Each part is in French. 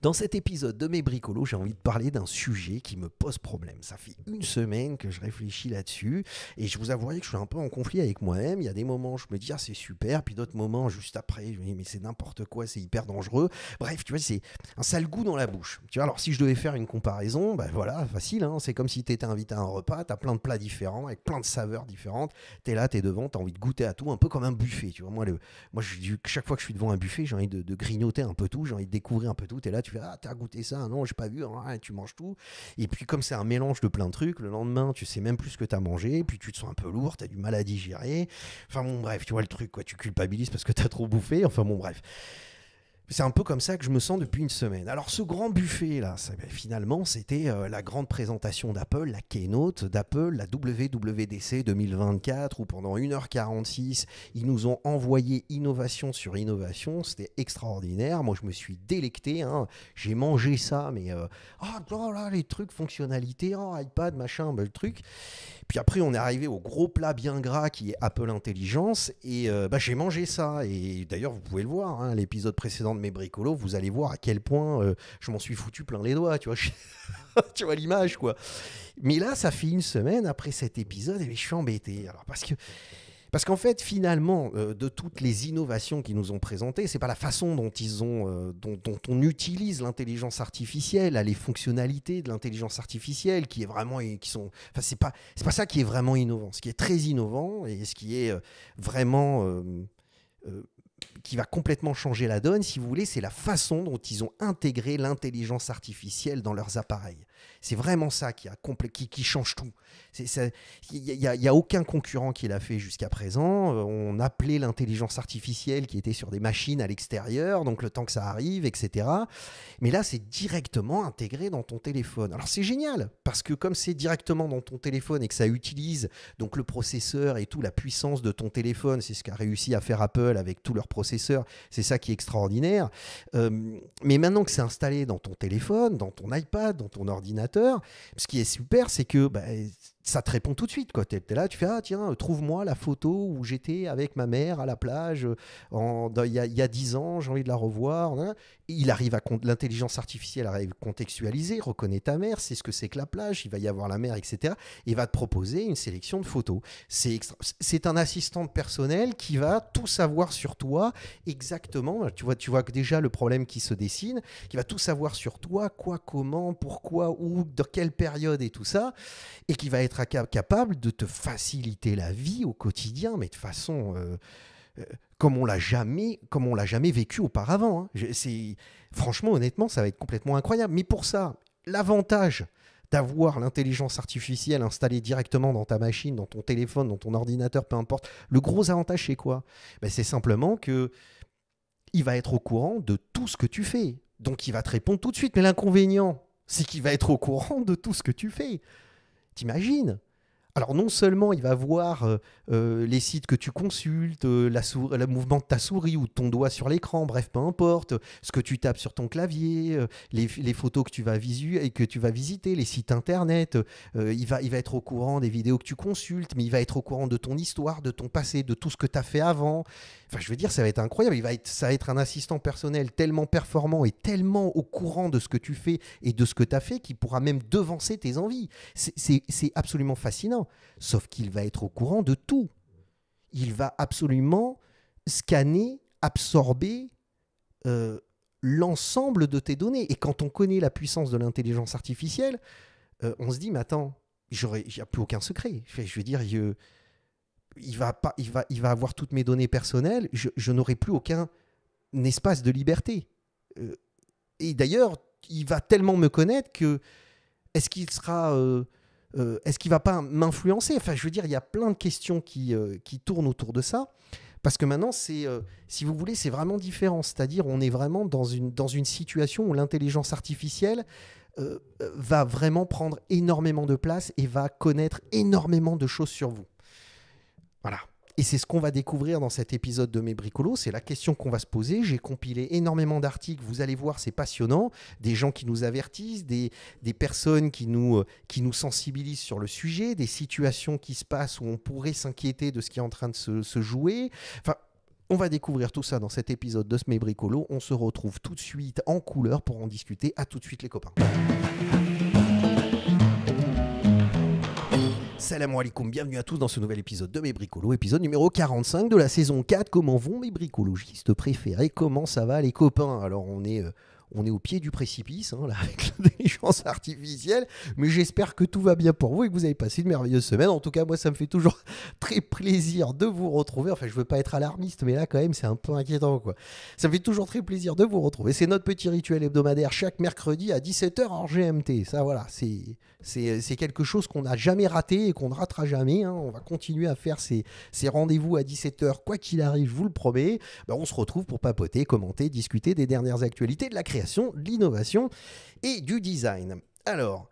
Dans cet épisode de mes bricolos, j'ai envie de parler d'un sujet qui me pose problème. Ça fait une semaine que je réfléchis là-dessus et je vous avouerai que je suis un peu en conflit avec moi-même. Il y a des moments où je me dis ah c'est super, puis d'autres moments juste après je me dis mais c'est n'importe quoi, c'est hyper dangereux. Bref, tu vois, c'est un sale goût dans la bouche. Tu vois, alors si je devais faire une comparaison, ben voilà, facile, hein c'est comme si tu étais invité à un repas, tu as plein de plats différents avec plein de saveurs différentes, tu es là, tu es devant, tu as envie de goûter à tout, un peu comme un buffet. Tu vois, moi, chaque fois que je suis devant un buffet, j'ai envie de, grignoter un peu tout, j'ai envie de découvrir un peu tout, et là, tu fais, ah, t'as goûté ça, non, j'ai pas vu, hein, tu manges tout. Et puis, comme c'est un mélange de plein de trucs, le lendemain, tu sais même plus ce que t'as mangé, puis tu te sens un peu lourd, t'as du mal à digérer. Enfin, bon, bref, tu vois le truc, quoi, tu culpabilises parce que t'as trop bouffé, enfin, bon, bref. C'est un peu comme ça que je me sens depuis une semaine. Alors ce grand buffet là, ben, finalement c'était euh, la grande présentation d'Apple, la keynote d'Apple, la WWDC 2024 où pendant 1h46 ils nous ont envoyé innovation sur innovation. C'était extraordinaire. Moi je me suis délecté. Hein. J'ai mangé ça, mais euh, ah, oh les trucs fonctionnalités, oh, iPad machin, ben, le truc. Puis après, on est arrivé au gros plat bien gras qui est Apple Intelligence. Et euh, bah, j'ai mangé ça. Et d'ailleurs, vous pouvez le voir, hein, l'épisode précédent de mes bricolos, vous allez voir à quel point euh, je m'en suis foutu plein les doigts. Tu vois, tu vois l'image, quoi. Mais là, ça fait une semaine après cet épisode et je suis embêté. Alors, parce que parce qu'en fait, finalement, euh, de toutes les innovations qu'ils nous ont présentées, c'est pas la façon dont, ils ont, euh, dont, on utilise l'intelligence artificielle, les fonctionnalités de l'intelligence artificielle qui est vraiment, qui sont, enfin c'est pas, c'est pas ça qui est vraiment innovant. Ce qui est très innovant et ce qui est euh, vraiment qui va complètement changer la donne, si vous voulez, c'est la façon dont ils ont intégré l'intelligence artificielle dans leurs appareils. C'est vraiment ça qui, a qui, qui change tout. Il n'y a, aucun concurrent qui l'a fait jusqu'à présent. Euh, on appelait l'intelligence artificielle qui était sur des machines à l'extérieur, donc le temps que ça arrive, etc. Mais là, c'est directement intégré dans ton téléphone. Alors c'est génial, parce que comme c'est directement dans ton téléphone et que ça utilise donc le processeur et tout, la puissance de ton téléphone, c'est ce qu'a réussi à faire Apple avec tous leurs processeurs, c'est ça qui est extraordinaire. Euh, mais maintenant que c'est installé dans ton téléphone, dans ton iPad, dans ton ordinateur, ce qui est super, c'est que bah, ça te répond tout de suite. Tu es, là, tu fais Ah, tiens, trouve-moi la photo où j'étais avec ma mère à la plage euh, il y, a, 10 ans, j'ai envie de la revoir. Hein. Il arrive à L'intelligence artificielle arrive à contextualiser, reconnaît ta mère, c'est ce que c'est que la plage, il va y avoir la mer, etc. Et va te proposer une sélection de photos. C'est un assistant personnel qui va tout savoir sur toi exactement. Tu vois, tu vois que déjà le problème qui se dessine, qui va tout savoir sur toi, quoi, comment, pourquoi, où, dans quelle période et tout ça, et qui va être capable de te faciliter la vie au quotidien, mais de façon euh, euh, comme on l'a jamais, comme on l'a jamais vécu auparavant. Hein. franchement, honnêtement, ça va être complètement incroyable. Mais pour ça, l'avantage d'avoir l'intelligence artificielle installée directement dans ta machine, dans ton téléphone, dans ton ordinateur, peu importe. Le gros avantage, c'est quoi ben, C'est simplement que il va être au courant de tout ce que tu fais. Donc il va te répondre tout de suite. Mais l'inconvénient, c'est qu'il va être au courant de tout ce que tu fais. T'imagines alors non seulement il va voir euh, euh, les sites que tu consultes, euh, la le mouvement de ta souris ou ton doigt sur l'écran, bref, peu importe, ce que tu tapes sur ton clavier, les, photos que tu vas et que tu vas visiter, les sites internet, il, va, il va être au courant des vidéos que tu consultes, mais il va être au courant de ton histoire, de ton passé, de tout ce que tu as fait avant. Enfin, je veux dire, ça va être incroyable. Il va être, ça va être un assistant personnel tellement performant et tellement au courant de ce que tu fais et de ce que tu as fait qu'il pourra même devancer tes envies. C'est absolument fascinant sauf qu'il va être au courant de tout. Il va absolument scanner, absorber euh, l'ensemble de tes données. Et quand on connaît la puissance de l'intelligence artificielle, euh, on se dit, mais attends, il n'y a plus aucun secret. Je veux dire, il, va pas, il, va, il va avoir toutes mes données personnelles, je, n'aurai plus aucun espace de liberté. Euh, et d'ailleurs, il va tellement me connaître que est-ce qu'il sera euh, est-ce qu'il va pas m'influencer Enfin, je veux dire, il y a plein de questions qui, euh, tournent autour de ça. Parce que maintenant, c'est, euh, si vous voulez, c'est vraiment différent. C'est-à-dire, on est vraiment dans une, dans une situation où l'intelligence artificielle va vraiment prendre énormément de place et va connaître énormément de choses sur vous. Voilà. Et c'est ce qu'on va découvrir dans cet épisode de Mes Bricolos. C'est la question qu'on va se poser. J'ai compilé énormément d'articles. Vous allez voir, c'est passionnant. Des gens qui nous avertissent, des, des personnes qui nous, euh, qui nous sensibilisent sur le sujet, des situations qui se passent où on pourrait s'inquiéter de ce qui est en train de se, se jouer. Enfin, on va découvrir tout ça dans cet épisode de mes bricolos. On se retrouve tout de suite en couleur pour en discuter. À tout de suite les copains. Salam alaikum, bienvenue à tous dans ce nouvel épisode de Mes Bricolos, épisode numéro 45 de la saison 4. Comment vont mes bricologistes préférés Comment ça va les copains Alors on est euh, on est au pied du précipice hein, avec l'intelligence artificielle. Mais j'espère que tout va bien pour vous et que vous avez passé une merveilleuse semaine. En tout cas, moi, ça me fait toujours très plaisir de vous retrouver. Enfin, je veux pas être alarmiste, mais là, quand même, c'est un peu inquiétant. Ça me fait toujours très plaisir de vous retrouver. C'est notre petit rituel hebdomadaire chaque mercredi à 17h en GMT. Ça, voilà, c'est quelque chose qu'on n'a jamais raté et qu'on ne ratera jamais. Hein. On va continuer à faire ces, rendez-vous à 17h, quoi qu'il arrive, je vous le promets. Ben, on se retrouve pour papoter, commenter, discuter des dernières actualités de la création l'innovation et du design. Alors,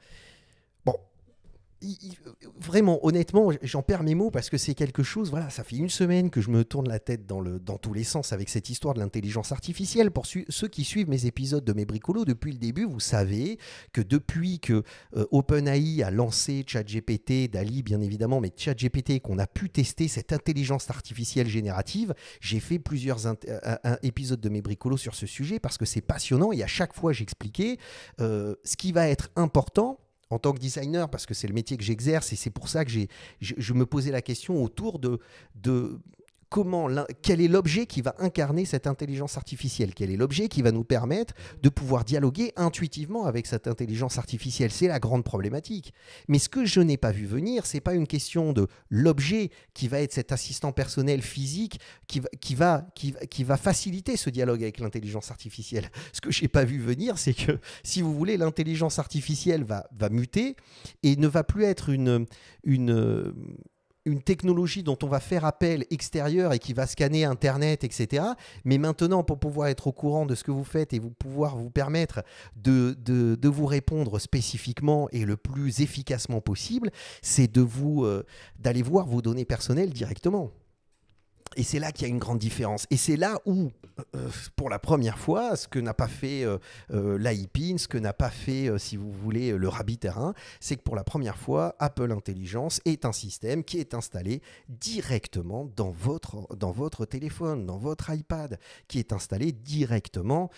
vraiment, honnêtement, j'en perds mes mots parce que c'est quelque chose. Voilà, ça fait une semaine que je me tourne la tête dans, le, dans tous les sens avec cette histoire de l'intelligence artificielle. Pour ceux qui suivent mes épisodes de mes bricolos depuis le début, vous savez que depuis que euh, OpenAI a lancé ChatGPT, Dali bien évidemment, mais ChatGPT, qu'on a pu tester cette intelligence artificielle générative, j'ai fait plusieurs épisodes de mes bricolos sur ce sujet parce que c'est passionnant et à chaque fois j'expliquais euh, ce qui va être important en tant que designer, parce que c'est le métier que j'exerce et c'est pour ça que j'ai, je, me posais la question autour de, de comment, quel est l'objet qui va incarner cette intelligence artificielle Quel est l'objet qui va nous permettre de pouvoir dialoguer intuitivement avec cette intelligence artificielle C'est la grande problématique. Mais ce que je n'ai pas vu venir, c'est pas une question de l'objet qui va être cet assistant personnel physique qui va, qui va, va faciliter ce dialogue avec l'intelligence artificielle. Ce que je n'ai pas vu venir, c'est que, si vous voulez, l'intelligence artificielle va, va muter et ne va plus être une, une une technologie dont on va faire appel extérieur et qui va scanner Internet, etc. Mais maintenant, pour pouvoir être au courant de ce que vous faites et vous pouvoir vous permettre de, vous répondre spécifiquement et le plus efficacement possible, c'est de vous euh, d'aller voir vos données personnelles directement et c'est là qu'il y a une grande différence. Et c'est là où, euh, pour la première fois, ce que n'a pas fait euh, euh l'IPIN, ce que n'a pas fait, euh, si vous voulez, le Rabbit Terrain, c'est que pour la première fois, Apple Intelligence est un système qui est installé directement dans votre, dans votre téléphone, dans votre iPad, qui est installé directement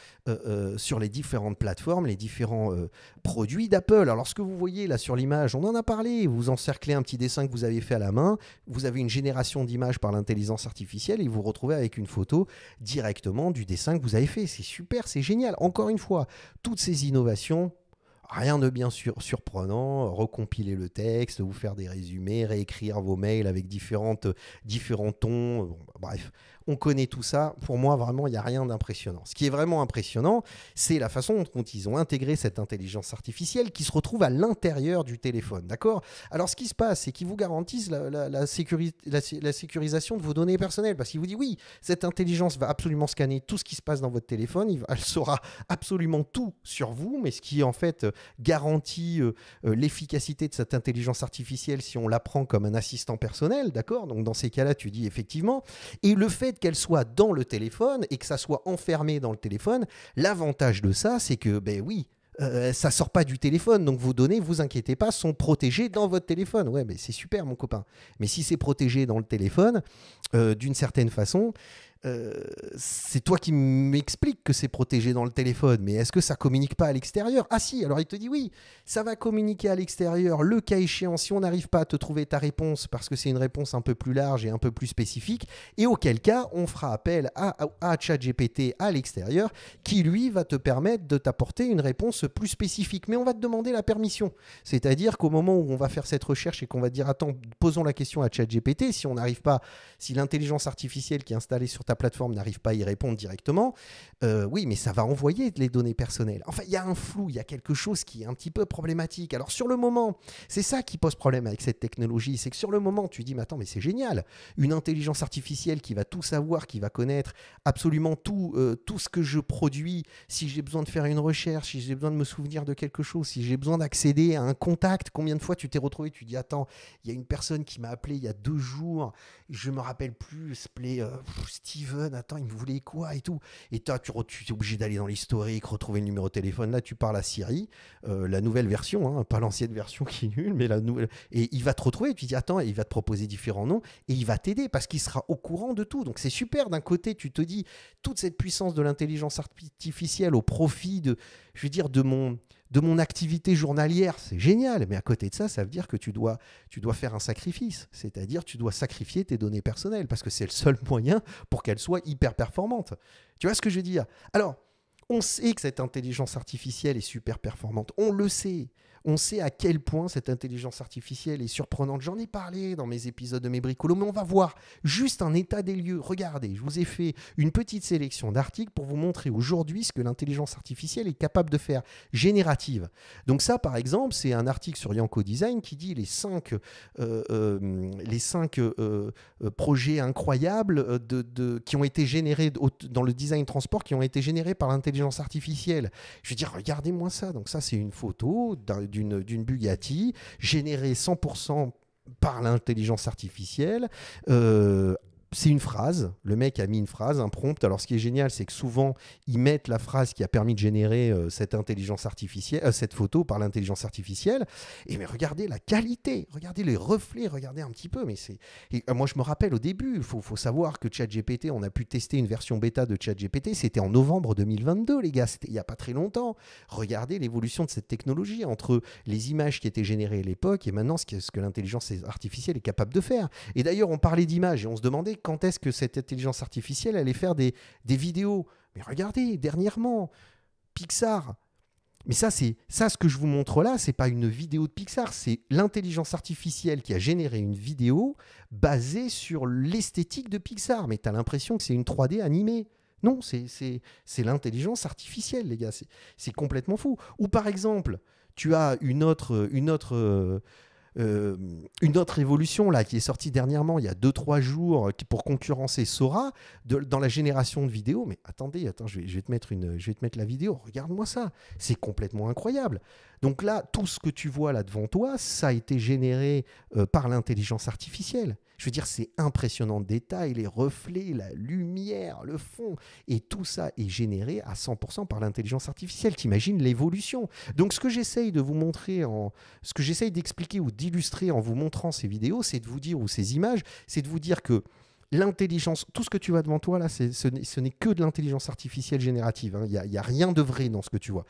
sur les différentes plateformes, les différents produits d'Apple. Alors, ce que vous voyez là sur l'image, on en a parlé, vous encerclez un petit dessin que vous avez fait à la main, vous avez une génération d'images par l'intelligence artificielle et vous retrouvez avec une photo directement du dessin que vous avez fait. C'est super, c'est génial. Encore une fois, toutes ces innovations, rien de bien surprenant, recompiler le texte, vous faire des résumés, réécrire vos mails avec différentes, différents tons, bah, bref, on connaît tout ça. Pour moi, vraiment, il n'y a rien d'impressionnant. Ce qui est vraiment impressionnant, c'est la façon dont ils ont intégré cette intelligence artificielle qui se retrouve à l'intérieur du téléphone. D'accord Alors, ce qui se passe, c'est qu'ils vous garantissent la, la, la, sécurisation de vos données personnelles. Parce qu'ils vous disent, oui, cette intelligence va absolument scanner tout ce qui se passe dans votre téléphone. Elle saura absolument tout sur vous. Mais ce qui, en fait, garantit euh, euh, l'efficacité de cette intelligence artificielle si on la prend comme un assistant personnel. D'accord Donc, dans ces cas-là, tu dis effectivement. Et le fait qu'elle soit dans le téléphone et que ça soit enfermé dans le téléphone, l'avantage de ça, c'est que, ben oui, ça euh, ça sort pas du téléphone, donc vos données, vous inquiétez pas, sont protégées dans votre téléphone. Ouais, mais c'est super, mon copain. Mais si c'est protégé dans le téléphone, euh, d'une certaine façon, euh, c'est toi qui m'expliques que c'est protégé dans le téléphone, mais est-ce que ça communique pas à l'extérieur Ah si, alors il te dit oui, ça va communiquer à l'extérieur. Le cas échéant, si on n'arrive pas à te trouver ta réponse parce que c'est une réponse un peu plus large et un peu plus spécifique, et auquel cas on fera appel à, ChatGPT à l'extérieur, qui lui va te permettre de t'apporter une réponse plus spécifique. Mais on va te demander la permission, c'est-à-dire qu'au moment où on va faire cette recherche et qu'on va dire attends, posons la question à ChatGPT, si on n'arrive pas, si l'intelligence artificielle qui est installée sur ta plateforme n'arrive pas à y répondre directement, euh, oui, mais ça va envoyer les données personnelles. Enfin, il y a un flou, il y a quelque chose qui est un petit peu problématique. Alors sur le moment, c'est ça qui pose problème avec cette technologie, c'est que sur le moment, tu dis, mais attends, mais c'est génial, une intelligence artificielle qui va tout savoir, qui va connaître absolument tout, euh, tout ce que je produis, si j'ai besoin de faire une recherche, si j'ai besoin de me souvenir de quelque chose, si j'ai besoin d'accéder à un contact, combien de fois tu t'es retrouvé, tu dis, attends, il y a une personne qui m'a appelé il y a deux jours, je me rappelle plus, Splay, euh, Attends, il me voulait quoi et tout. Et toi, tu, es obligé d'aller dans l'historique, retrouver le numéro de téléphone. Là, tu parles à Siri, euh, la nouvelle version, hein, pas l'ancienne version qui est nulle, mais la nouvelle. Et il va te retrouver, tu dis attends, et il va te proposer différents noms et il va t'aider parce qu'il sera au courant de tout. Donc c'est super. D'un côté, tu te dis toute cette puissance de l'intelligence artificielle au profit de, je veux dire, de mon de mon activité journalière, c'est génial, mais à côté de ça, ça veut dire que tu dois, tu dois faire un sacrifice, c'est-à-dire tu dois sacrifier tes données personnelles, parce que c'est le seul moyen pour qu'elles soient hyper performantes. Tu vois ce que je veux dire Alors, on sait que cette intelligence artificielle est super performante, on le sait, on sait à quel point cette intelligence artificielle est surprenante. J'en ai parlé dans mes épisodes de mes bricolos, mais on va voir juste un état des lieux. Regardez, je vous ai fait une petite sélection d'articles pour vous montrer aujourd'hui ce que l'intelligence artificielle est capable de faire générative. Donc ça, par exemple, c'est un article sur Yanko Design qui dit les 5 euh, euh, les cinq euh, projets incroyables de, qui ont été générés dans le design transport qui ont été générés par l'intelligence artificielle. Je veux dire, regardez-moi ça. Donc ça, c'est une photo d'un d'une Bugatti, générée 100% par l'intelligence artificielle, euh, c'est une phrase. Le mec a mis une phrase, un prompt. Alors, ce qui est génial, c'est que souvent, ils mettent la phrase qui a permis de générer euh, cette intelligence artificielle, euh, cette photo par l'intelligence artificielle. Et mais regardez la qualité, regardez les reflets, regardez un petit peu. Mais c'est. Euh, moi, je me rappelle au début, il faut, faut, savoir que ChatGPT, on a pu tester une version bêta de ChatGPT. C'était en novembre 2022, les gars. C'était il n'y a pas très longtemps. Regardez l'évolution de cette technologie entre les images qui étaient générées à l'époque et maintenant ce que, ce que l'intelligence artificielle est capable de faire. Et d'ailleurs, on parlait d'images et on se demandait quand est-ce que cette intelligence artificielle allait faire des, vidéos. Mais regardez, dernièrement, Pixar. Mais ça, c'est ça, ce que je vous montre là, c'est pas une vidéo de Pixar, c'est l'intelligence artificielle qui a généré une vidéo basée sur l'esthétique de Pixar. Mais tu as l'impression que c'est une 3D animée. Non, c'est l'intelligence artificielle, les gars. C'est complètement fou. Ou par exemple, tu as une autre, une autre, euh, euh, une autre évolution là qui est sortie dernièrement il y a 2-3 jours pour concurrencer Sora dans la génération de vidéos. Mais attendez, attends, te mettre une, je vais te mettre la vidéo. Regarde-moi ça, c'est complètement incroyable. Donc là, tout ce que tu vois là devant toi, ça a été généré euh, par l'intelligence artificielle. Je veux dire, c'est impressionnant de détails, les reflets, la lumière, le fond. Et tout ça est généré à 100% par l'intelligence artificielle. T'imagines l'évolution. Donc ce que j'essaye de vous montrer, en, ce que j'essaye d'expliquer ou d'illustrer en vous montrant ces vidéos, c'est de vous dire, ou ces images, c'est de vous dire que l'intelligence, tout ce que tu vois devant toi là, ce n'est que de l'intelligence artificielle générative. Hein. Il n'y a, rien de vrai dans ce que tu vois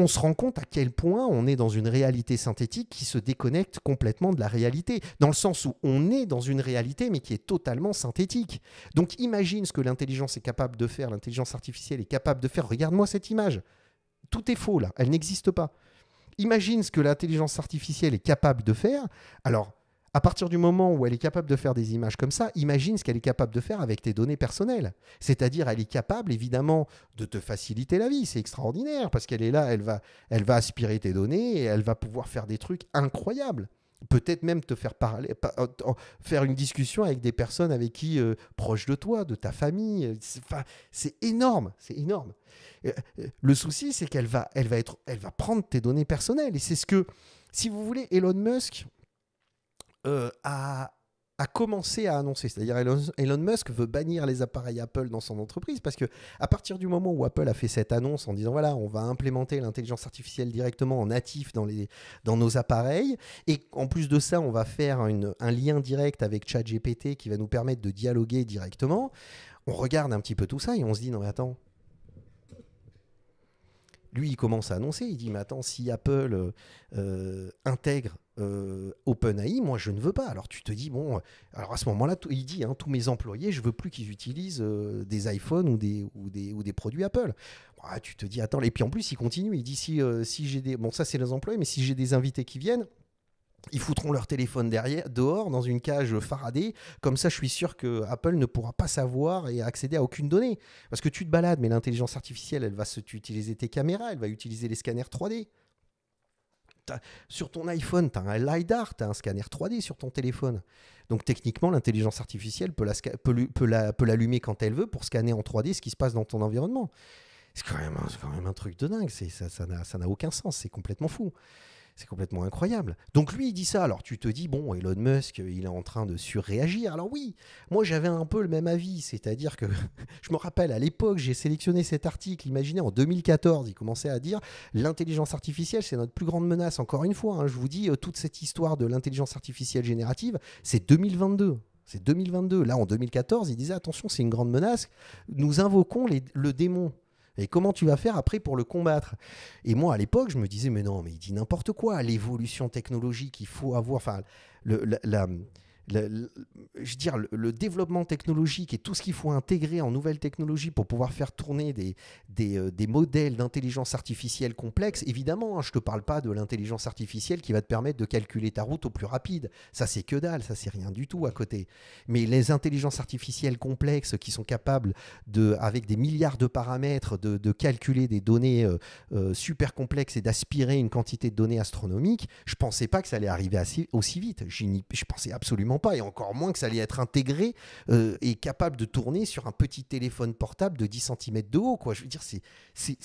on se rend compte à quel point on est dans une réalité synthétique qui se déconnecte complètement de la réalité, dans le sens où on est dans une réalité mais qui est totalement synthétique. Donc imagine ce que l'intelligence est capable de faire, l'intelligence artificielle est capable de faire. Regarde-moi cette image. Tout est faux là, elle n'existe pas. Imagine ce que l'intelligence artificielle est capable de faire. Alors, à partir du moment où elle est capable de faire des images comme ça, imagine ce qu'elle est capable de faire avec tes données personnelles. C'est-à-dire, elle est capable, évidemment, de te faciliter la vie. C'est extraordinaire parce qu'elle est là, elle va, elle va aspirer tes données et elle va pouvoir faire des trucs incroyables. Peut-être même te faire parler, faire une discussion avec des personnes avec qui, euh, proches de toi, de ta famille. Euh, c'est, c'est énorme, c'est énorme. Euh, le souci, c'est qu'elle va, elle va être, elle va prendre tes données personnelles. Et c'est ce que, si vous voulez, Elon Musk, a, euh, commencé à annoncer. C'est-à-dire Elon, Musk veut bannir les appareils Apple dans son entreprise parce que à partir du moment où Apple a fait cette annonce en disant voilà, on va implémenter l'intelligence artificielle directement en natif dans, les, dans nos appareils et en plus de ça, on va faire une, un lien direct avec ChatGPT qui va nous permettre de dialoguer directement. On regarde un petit peu tout ça et on se dit non mais attends, lui, il commence à annoncer, il dit, mais attends, si Apple euh, intègre Open euh, OpenAI, moi je ne veux pas. Alors tu te dis, bon, alors à ce moment-là, il dit, hein, tous mes employés, je veux plus qu'ils utilisent euh, des iPhones ou des, ou ou des produits Apple. Bah, tu te dis, attends, et puis en plus il continue, il dit, si, euh, si j'ai des... Bon, ça c'est les employés, mais si j'ai des invités qui viennent... Ils foutront leur téléphone derrière, dehors, dans une cage faradée Comme ça, je suis sûr que Apple ne pourra pas savoir et accéder à aucune donnée. Parce que tu te balades, mais l'intelligence artificielle, elle va utiliser tes caméras, elle va utiliser les scanners 3D sur ton iPhone, tu as un LiDAR, tu as un scanner 3D sur ton téléphone. Donc techniquement, l'intelligence artificielle peut l'allumer quand elle veut pour scanner en 3D ce qui se passe dans ton environnement. C'est quand, même un truc de dingue, ça n'a aucun sens, c'est complètement fou. C'est complètement incroyable. Donc lui, il dit ça. Alors tu te dis, bon, Elon Musk, il est en train de surréagir. Alors oui, moi j'avais un peu le même avis. C'est-à-dire que je me rappelle, à l'époque, j'ai sélectionné cet article. Imaginez, en 2014, il commençait à dire, l'intelligence artificielle, c'est notre plus grande menace. Encore une fois, hein, je vous dis, euh, toute cette histoire de l'intelligence artificielle générative, c'est 2022. C'est 2022. Là, en 2014, il disait, attention, c'est une grande menace. Nous invoquons le démon. Et comment tu vas faire après pour le combattre Et moi, à l'époque, je me disais, mais non, mais il dit n'importe quoi. L'évolution technologique, il faut avoir. Enfin, le, la je veux dire, le, développement technologique et tout ce qu'il faut intégrer en nouvelles technologies pour pouvoir faire tourner des, des, euh, des modèles d'intelligence artificielle complexes, évidemment, hein, je ne te parle pas de l'intelligence artificielle qui va te permettre de calculer ta route au plus rapide. Ça, c'est que dalle, ça, c'est rien du tout à côté. Mais les intelligences artificielles complexes qui sont capables, de, avec des milliards de paramètres, de, de calculer des données euh, euh, super complexes et d'aspirer une quantité de données astronomiques, je ne pensais pas que ça allait arriver aussi vite. Je pensais absolument pas, et encore moins que ça allait être intégré euh, et capable de tourner sur un petit téléphone portable de 10 cm de haut. Quoi. Je veux dire, c'est, c'est,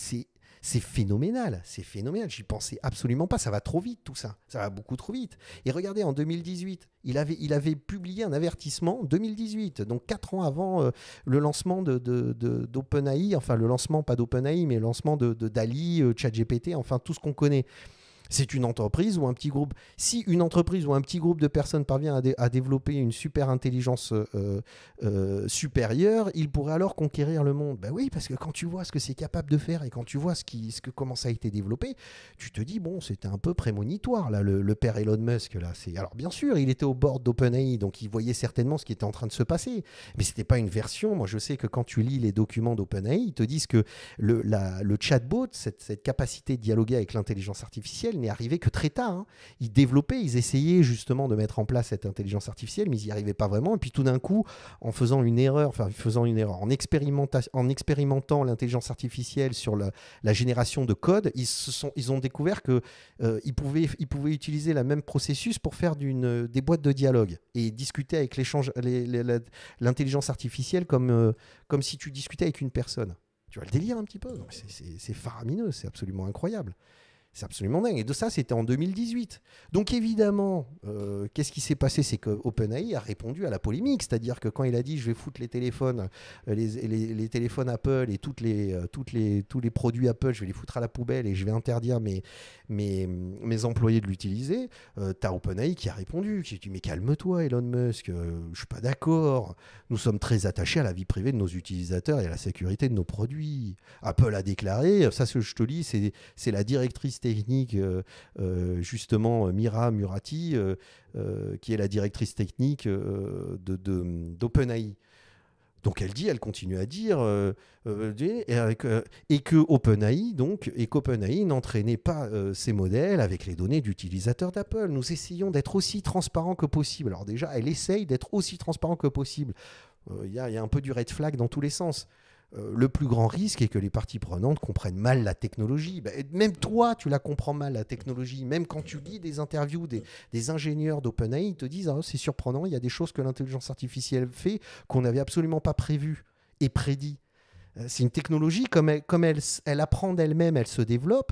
c'est, phénoménal, c'est phénoménal. J'y pensais absolument pas. Ça va trop vite tout ça. Ça va beaucoup trop vite. Et regardez, en 2018, il avait, il avait publié un avertissement 2018, donc 4 ans avant euh, le lancement de, de, d'OpenAI, enfin le lancement pas d'OpenAI, mais le lancement de, Dali, euh, ChatGPT, enfin tout ce qu'on connaît c'est une entreprise ou un petit groupe. Si une entreprise ou un petit groupe de personnes parvient à, développer une super intelligence euh, euh, euh, supérieure, il pourrait alors conquérir le monde. Ben oui, parce que quand tu vois ce que c'est capable de faire et quand tu vois ce qui, ce que, comment ça a été développé, tu te dis, bon, c'était un peu prémonitoire, là, le, père Elon Musk. Là. Alors bien sûr, il était au bord d'OpenAI, donc il voyait certainement ce qui était en train de se passer. Mais ce n'était pas une version. Moi, je sais que quand tu lis les documents d'OpenAI, ils te disent que le, chatbot, cette capacité de dialoguer avec l'intelligence artificielle, il n'est arrivé que très tard. Hein. Ils développaient, ils essayaient justement de mettre en place cette intelligence artificielle, mais ils n'y arrivaient pas vraiment. Et puis tout d'un coup, en faisant une erreur, enfin, faisant une erreur, en, expérimentant l'intelligence artificielle sur la, génération de code, ils, ont découvert que euh, ils, pouvaient, utiliser le même processus pour faire des boîtes de dialogue et discuter avec l'intelligence artificielle comme, euh, comme si tu discutais avec une personne. Tu vois le délire un petit peu C'est faramineux, c'est absolument incroyable. C'est absolument dingue. Et de ça, c'était en 2018. Donc évidemment, euh, qu'est-ce qui s'est passé C'est que OpenAI a répondu à la polémique. C'est-à-dire que quand il a dit je vais foutre les téléphones, euh, les, téléphones Apple et euh, toutes les, tous les produits Apple, je vais les foutre à la poubelle et je vais interdire mes, mes, employés de l'utiliser, tu t'as OpenAI qui a répondu, qui a dit mais calme-toi Elon Musk, je je suis pas d'accord. Nous sommes très attachés à la vie privée de nos utilisateurs et à la sécurité de nos produits. Apple a déclaré, ça ce que je te lis, c'est la directrice technique, euh, euh, justement, euh, Mira Murati, qui est la directrice technique d'OpenAI. De, donc elle dit, elle continue à dire, et, que OpenAI donc et qu'OpenAI n'entraînait pas ces ses modèles avec les données d'utilisateurs d'Apple. Nous essayons d'être aussi transparents que possible. Alors déjà, elle essaye d'être aussi transparent que possible. Il y, y, a un peu du red flag dans tous les sens. Euh, le plus grand risque est que les parties prenantes comprennent mal la technologie. Bah, même toi, tu la comprends mal, la technologie. Même quand tu lis des interviews des, ingénieurs d'OpenAI, ils te disent ah, c'est surprenant, il y a des choses que l'intelligence artificielle fait qu'on n'avait absolument pas prévues et prédit. Euh, c'est une technologie, comme comme elle, elle apprend d'elle-même, elle se développe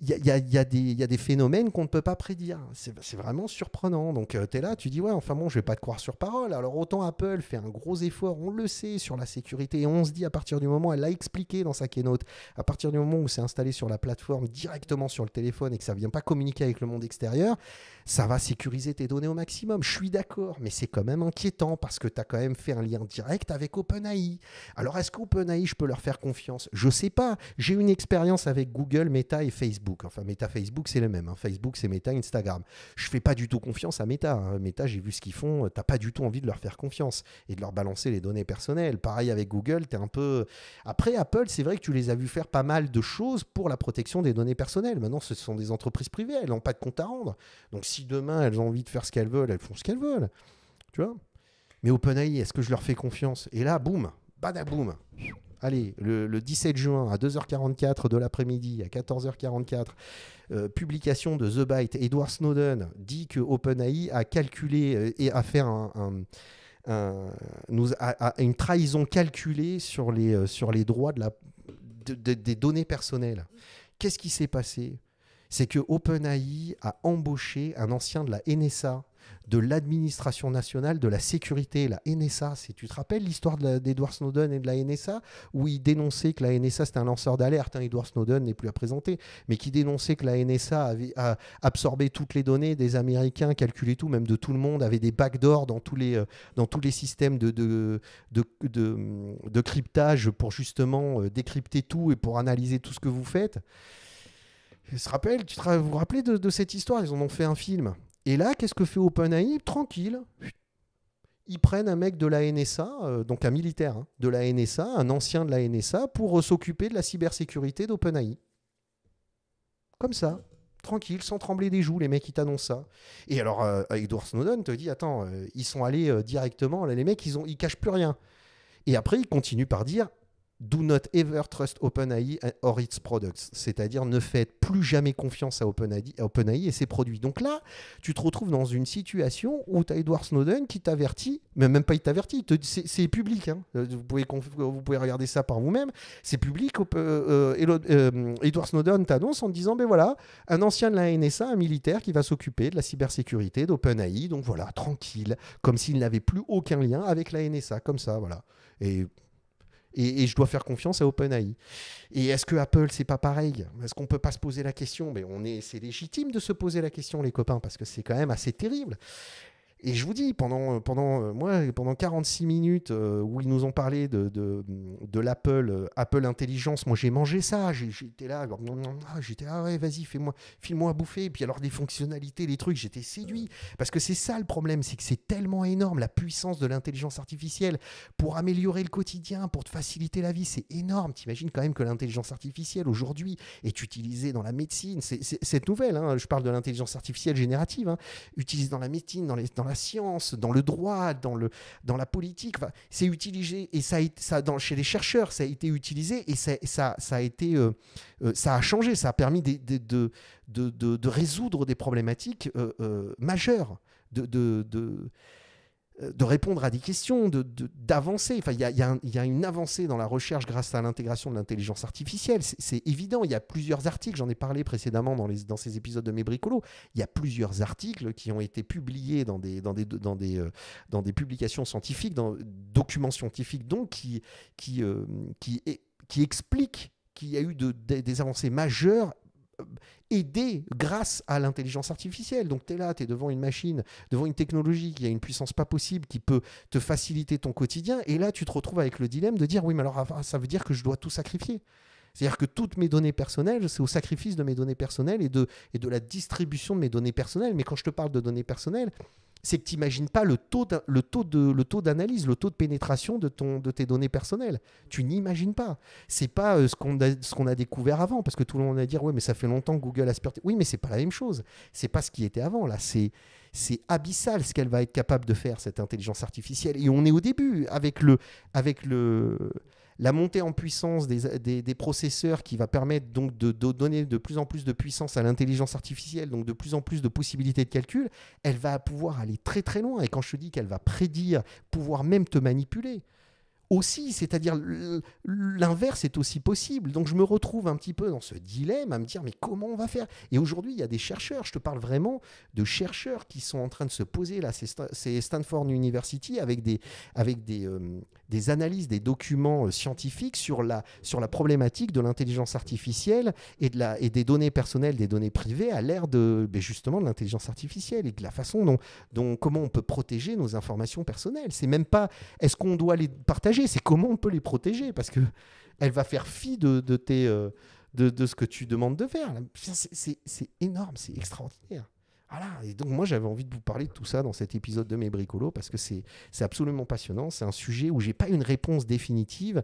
il y a, des phénomènes qu'on ne peut pas prédire. C'est vraiment surprenant. Donc, euh, tu es là, tu dis, ouais, enfin bon, je vais pas te croire sur parole. Alors, autant Apple fait un gros effort, on le sait, sur la sécurité. Et on se dit, à partir du moment, elle l'a expliqué dans sa keynote, à partir du moment où c'est installé sur la plateforme directement sur le téléphone et que ça vient pas communiquer avec le monde extérieur, ça va sécuriser tes données au maximum. Je suis d'accord, mais c'est quand même inquiétant parce que tu as quand même fait un lien direct avec OpenAI. Alors, est-ce qu'OpenAI, je peux leur faire confiance Je sais pas. J'ai une expérience avec Google, Meta et Facebook Enfin, Meta Facebook, c'est le même. Hein. Facebook, c'est Meta Instagram. Je fais pas du tout confiance à Meta. Hein. Meta, j'ai vu ce qu'ils font. Euh, t'as pas du tout envie de leur faire confiance et de leur balancer les données personnelles. Pareil avec Google, t'es un peu. Après, Apple, c'est vrai que tu les as vu faire pas mal de choses pour la protection des données personnelles. Maintenant, ce sont des entreprises privées. Elles n'ont pas de compte à rendre. Donc, si demain elles ont envie de faire ce qu'elles veulent, elles font ce qu'elles veulent. Tu vois Mais OpenAI, est-ce que je leur fais confiance Et là, boum, badaboum allez, le, 17 juin à 2h44 de l'après-midi, à 14h44, euh, publication de The Byte, Edward Snowden dit que OpenAI a calculé euh, et a fait une trahison calculée sur les, euh, droits des données personnelles. Qu'est-ce qui s'est passé C'est que OpenAI a embauché un ancien de la NSA de l'administration nationale de la sécurité, la NSA. Tu te rappelles l'histoire d'Edward Snowden et de la NSA, où il dénonçait que la NSA, c'était un lanceur d'alerte, hein, Edward Snowden n'est plus à présenter, mais qui dénonçait que la NSA avait absorbé toutes les données des Américains, calculé tout, même de tout le monde, avait des backdoors dans tous les, euh, dans tous les systèmes de, de, cryptage pour justement euh, décrypter tout et pour analyser tout ce que vous faites. se rappelle, tu te, vous vous de cette histoire Ils en ont fait un film. Et là, qu'est-ce que fait OpenAI Tranquille. Ils prennent un mec de la NSA, euh, donc un militaire hein, de la NSA, un ancien de la NSA, pour euh, s'occuper de la cybersécurité d'OpenAI. Comme ça, tranquille, sans trembler des joues, les mecs, ils t'annoncent ça. Et alors, euh, Edward Snowden te dit attends, ils sont allés directement, les mecs, ils, ne cachent plus rien. Et après, ils continuent par dire Do not ever trust OpenAI or its products. C'est-à-dire ne faites plus jamais confiance à OpenAI, et ses produits. Donc là, tu te retrouves dans une situation où tu as Edward Snowden qui t'avertit, mais même pas il t'avertit, c'est public. Hein. Euh, vous, pouvez, vous pouvez regarder ça par vous-même. C'est public. Euh, euh, Edward Snowden t'annonce en te disant ben voilà, un ancien de la NSA, un militaire qui va s'occuper de la cybersécurité d'OpenAI. Donc voilà, tranquille, comme s'il n'avait plus aucun lien avec la NSA, comme ça, voilà. Et et, je dois faire confiance à OpenAI. Et est-ce que Apple, c'est pas pareil Est-ce qu'on peut pas se poser la question Mais on est, c'est légitime de se poser la question, les copains, parce que c'est quand même assez terrible. Et je vous dis, pendant, euh, pendant, euh, moi, pendant 46 minutes euh, où ils nous ont parlé de, de, de l'Apple Apple Intelligence, moi j'ai mangé ça, j'étais là, ah, j'étais ah ouais, vas-y, fais-moi, file-moi à bouffer. Et puis alors des fonctionnalités, des trucs, j'étais séduit. Parce que c'est ça le problème, c'est que c'est tellement énorme la puissance de l'intelligence artificielle pour améliorer le quotidien, pour te faciliter la vie, c'est énorme. T'imagines quand même que l'intelligence artificielle aujourd'hui est utilisée dans la médecine, c'est cette nouvelle, hein, je parle de l'intelligence artificielle générative, hein, utilisée dans la médecine, dans les dans la science, dans le droit, dans, le, dans la politique. c'est utilisé et ça, ça dans, chez les chercheurs, ça a été utilisé et ça, ça, ça a été, euh, euh, ça a changé, ça a permis de, de, de, de résoudre des problématiques euh, euh, majeures. de, euh, de répondre à des questions, d'avancer. De, d'avancer. enfin, il y a, une avancée dans la recherche grâce à l'intégration de l'intelligence artificielle. C'est évident. Il y a plusieurs articles, j'en ai parlé précédemment dans, les, dans ces épisodes de Mes Bricolos. Il y a plusieurs articles qui ont été publiés dans des, dans des, dans des, euh, dans des publications scientifiques, dans documents scientifiques, donc, qui, qui, euh, qui, qui expliquent qu'il y a eu des avancées majeures aider grâce à l'intelligence artificielle. Donc tu es là, tu es devant une machine, devant une technologie qui a une puissance pas possible, qui peut te faciliter ton quotidien, et là tu te retrouves avec le dilemme de dire oui mais alors ah, ça veut dire que je dois tout sacrifier. C'est-à-dire que toutes mes données personnelles, c'est au sacrifice de mes données personnelles et de, et de la distribution de mes données personnelles. Mais quand je te parle de données personnelles, c'est que tu n'imagines pas le taux, de, le taux d'analyse, le taux de pénétration de, ton, de tes données personnelles. Tu n'imagines pas. C'est pas euh, ce qu'on a, ce qu'on a découvert avant, parce que tout le monde a dit ouais, mais ça fait longtemps que Google spurté. Oui, mais c'est pas la même chose. C'est pas ce qui était avant là. C'est c'est abyssal ce qu'elle va être capable de faire cette intelligence artificielle. Et on est au début avec le avec le la montée en puissance des, processeurs qui va permettre donc de, de, donner de plus en plus de puissance à l'intelligence artificielle, donc de plus en plus de possibilités de calcul, elle va pouvoir aller très très loin. Et quand je te dis qu'elle va prédire, pouvoir même te manipuler, aussi, c'est-à-dire l'inverse est aussi possible. Donc je me retrouve un petit peu dans ce dilemme à me dire mais comment on va faire Et aujourd'hui, il y a des chercheurs, je te parle vraiment de chercheurs qui sont en train de se poser là, c'est Stanford University avec des avec des, euh, des analyses, des documents euh, scientifiques sur la sur la problématique de l'intelligence artificielle et de la et des données personnelles, des données privées à l'ère de ben, justement de l'intelligence artificielle et de la façon dont, dont comment on peut protéger nos informations personnelles. C'est même pas est-ce qu'on doit les partager c'est comment on peut les protéger parce que elle va faire fi de, de euh, de, ce que tu demandes de faire. C'est énorme, c'est extraordinaire. Voilà. Et donc moi j'avais envie de vous parler de tout ça dans cet épisode de mes bricolos parce que c'est absolument passionnant. C'est un sujet où j'ai pas une réponse définitive,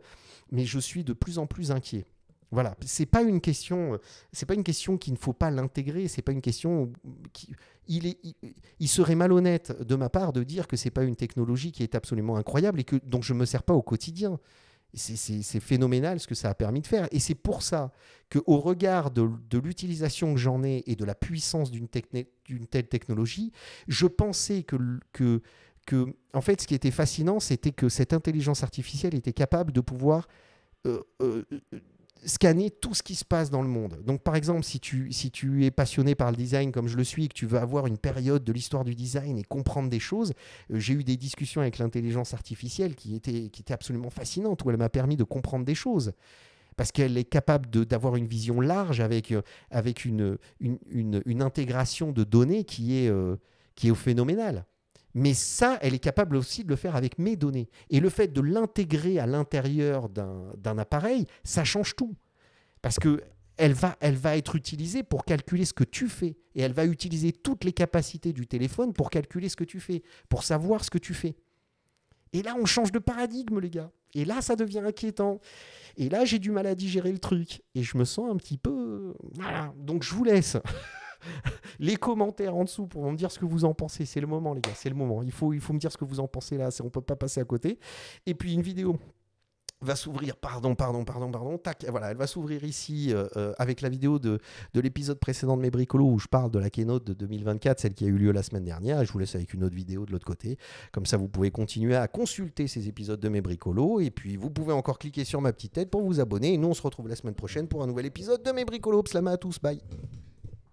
mais je suis de plus en plus inquiet. Voilà, c'est pas une question, euh, c'est pas une question qu'il ne faut pas l'intégrer, c'est pas une question qui, il, est, il, serait malhonnête de ma part de dire que c'est pas une technologie qui est absolument incroyable et que dont je me sers pas au quotidien. C'est phénoménal ce que ça a permis de faire. Et c'est pour ça que au regard de, l'utilisation que j'en ai et de la puissance d'une telle technologie, je pensais que, que, en fait, ce qui était fascinant, c'était que cette intelligence artificielle était capable de pouvoir euh, euh, scanner tout ce qui se passe dans le monde. Donc par exemple, si tu, si tu es passionné par le design comme je le suis et que tu veux avoir une période de l'histoire du design et comprendre des choses, euh, j'ai eu des discussions avec l'intelligence artificielle qui était qui était absolument fascinante où elle m'a permis de comprendre des choses parce qu'elle est capable d'avoir une vision large avec, euh, avec une, une, intégration de données qui est, euh, qui est phénoménale. Mais ça, elle est capable aussi de le faire avec mes données. Et le fait de l'intégrer à l'intérieur d'un appareil, ça change tout. Parce que elle va, elle va être utilisée pour calculer ce que tu fais. Et elle va utiliser toutes les capacités du téléphone pour calculer ce que tu fais, pour savoir ce que tu fais. Et là, on change de paradigme, les gars. Et là, ça devient inquiétant. Et là, j'ai du mal à digérer le truc. Et je me sens un petit peu... Voilà. Donc, je vous laisse. les commentaires en dessous pour me dire ce que vous en pensez. C'est le moment, les gars, c'est le moment. Il faut, il faut me dire ce que vous en pensez là. On peut pas passer à côté. Et puis une vidéo va s'ouvrir, pardon, pardon, pardon, pardon, tac, voilà, elle va s'ouvrir ici euh, euh, avec la vidéo de, l'épisode précédent de Mes Bricolos où je parle de la keynote de 2024, celle qui a eu lieu la semaine dernière, je vous laisse avec une autre vidéo de l'autre côté, comme ça vous pouvez continuer à consulter ces épisodes de Mes Bricolos, et puis vous pouvez encore cliquer sur ma petite tête pour vous abonner, et nous on se retrouve la semaine prochaine pour un nouvel épisode de Mes Bricolos, Slama à tous, bye